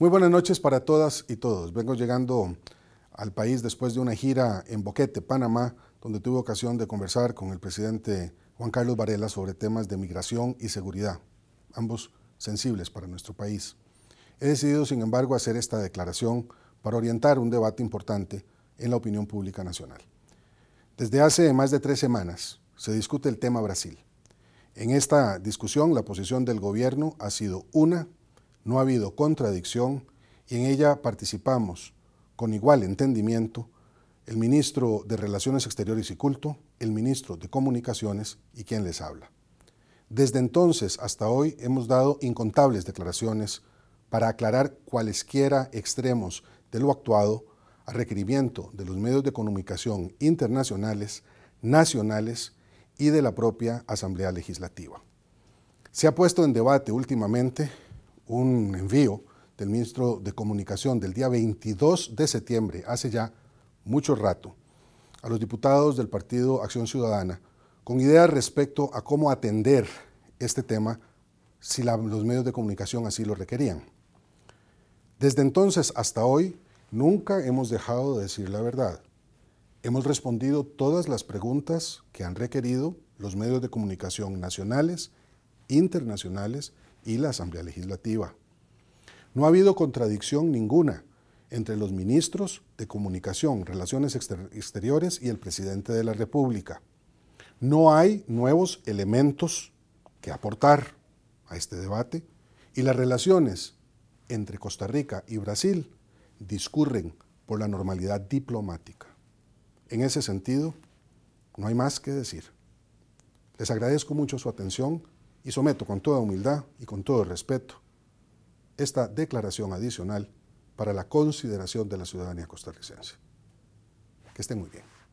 Muy buenas noches para todas y todos. Vengo llegando al país después de una gira en Boquete, Panamá, donde tuve ocasión de conversar con el presidente Juan Carlos Varela sobre temas de migración y seguridad, ambos sensibles para nuestro país. He decidido, sin embargo, hacer esta declaración para orientar un debate importante en la opinión pública nacional. Desde hace más de tres semanas se discute el tema Brasil. En esta discusión, la posición del gobierno ha sido una no ha habido contradicción y en ella participamos con igual entendimiento el ministro de Relaciones Exteriores y Culto, el ministro de Comunicaciones y quien les habla. Desde entonces hasta hoy hemos dado incontables declaraciones para aclarar cualesquiera extremos de lo actuado a requerimiento de los medios de comunicación internacionales, nacionales y de la propia Asamblea Legislativa. Se ha puesto en debate últimamente un envío del ministro de Comunicación del día 22 de septiembre, hace ya mucho rato, a los diputados del Partido Acción Ciudadana con ideas respecto a cómo atender este tema si los medios de comunicación así lo requerían. Desde entonces hasta hoy, nunca hemos dejado de decir la verdad. Hemos respondido todas las preguntas que han requerido los medios de comunicación nacionales, internacionales y la Asamblea Legislativa. No ha habido contradicción ninguna entre los ministros de Comunicación, Relaciones Exteriores y el presidente de la República. No hay nuevos elementos que aportar a este debate y las relaciones entre Costa Rica y Brasil discurren por la normalidad diplomática. En ese sentido, no hay más que decir. Les agradezco mucho su atención y someto con toda humildad y con todo respeto esta declaración adicional para la consideración de la ciudadanía costarricense. Que estén muy bien.